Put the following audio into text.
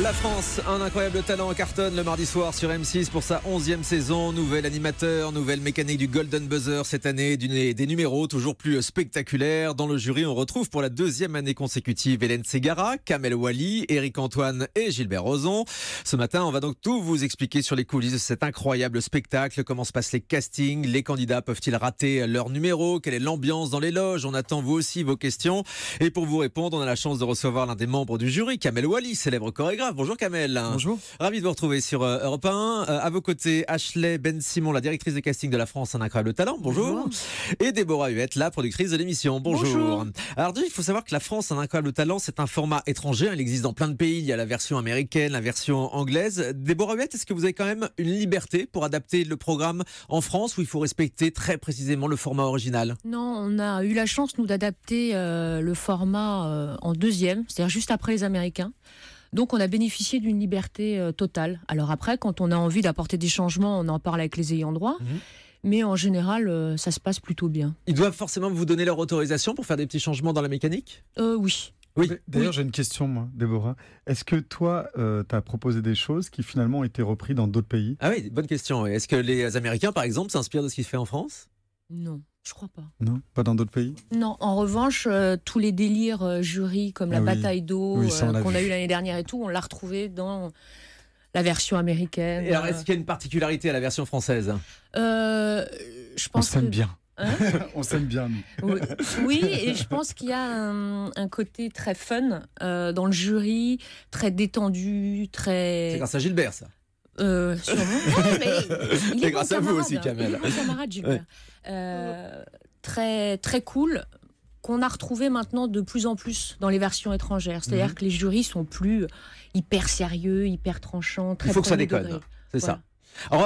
La France, un incroyable talent cartonne le mardi soir sur M6 pour sa 11e saison. Nouvel animateur, nouvelle mécanique du Golden Buzzer cette année, des numéros toujours plus spectaculaires. Dans le jury, on retrouve pour la deuxième année consécutive Hélène Segara, Kamel Wally, Eric Antoine et Gilbert Rozon. Ce matin, on va donc tout vous expliquer sur les coulisses de cet incroyable spectacle, comment se passent les castings, les candidats peuvent-ils rater leur numéro, quelle est l'ambiance dans les loges. On attend vous aussi vos questions. Et pour vous répondre, on a la chance de recevoir l'un des membres du jury, Kamel Wally, célèbre chorégraphe Bonjour Kamel. Bonjour. Ravi de vous retrouver sur euh, Europe 1. Euh, à vos côtés, Ashley Ben Simon, la directrice de casting de la France, un incroyable talent. Bonjour. Et Déborah Huette, la productrice de l'émission. Bonjour. Alors, il faut savoir que la France, un incroyable talent, c'est un format étranger. Il existe dans plein de pays. Il y a la version américaine, la version anglaise. Déborah Huette, est-ce que vous avez quand même une liberté pour adapter le programme en France où il faut respecter très précisément le format original Non, on a eu la chance, nous, d'adapter euh, le format en deuxième, c'est-à-dire juste après les Américains. Donc on a bénéficié d'une liberté euh, totale. Alors après, quand on a envie d'apporter des changements, on en parle avec les ayants droit. Mhm. Mais en général, euh, ça se passe plutôt bien. Ils doivent forcément vous donner leur autorisation pour faire des petits changements dans la mécanique euh, Oui. Oui. D'ailleurs, j'ai une question, moi, Déborah. Est-ce que toi, tu as proposé des choses qui finalement ont été reprises dans d'autres pays Ah oui, bonne question. Est-ce que les Américains, par exemple, s'inspirent de ce qui se fait en France Non. Je crois pas. Non, pas dans d'autres pays Non, en revanche, euh, tous les délires euh, jury jurys comme ah la bataille d'eau euh, qu'on a eu l'année dernière et tout, on l'a retrouvé dans la version américaine. Et alors, est-ce qu'il y a une particularité à la version française Je pense. On s'aime bien. Hein on s'aime bien, Oui, et je pense qu'il y a un, côté très fun dans le jury, très détendu, très. C'est grâce à Gilbert, ça. Euh, grâce à vous aussi, Kamel. Euh, très, très cool qu'on a retrouvé maintenant de plus en plus dans les versions étrangères. C'est-à-dire mhm. que les jurys sont plus euh, hyper sérieux, hyper tranchants. Très il faut que ça déconne. C'est ça. Alors,